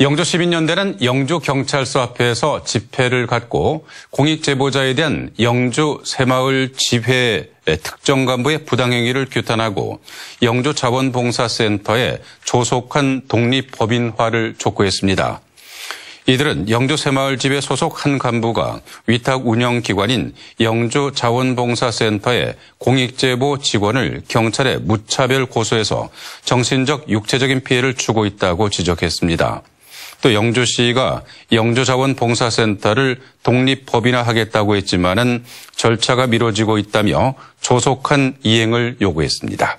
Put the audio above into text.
영조시민연대는 영조경찰서 앞에서 집회를 갖고 공익제보자에 대한 영조 새마을 집회 특정 간부의 부당행위를 규탄하고 영조자원봉사센터에 조속한 독립법인화를 촉구했습니다. 이들은 영조새마을집회 소속 한 간부가 위탁 운영기관인 영조자원봉사센터의 공익제보 직원을 경찰에 무차별 고소해서 정신적, 육체적인 피해를 주고 있다고 지적했습니다. 또 영주시가 영주자원봉사센터를 독립법인화 하겠다고 했지만은 절차가 미뤄지고 있다며 조속한 이행을 요구했습니다.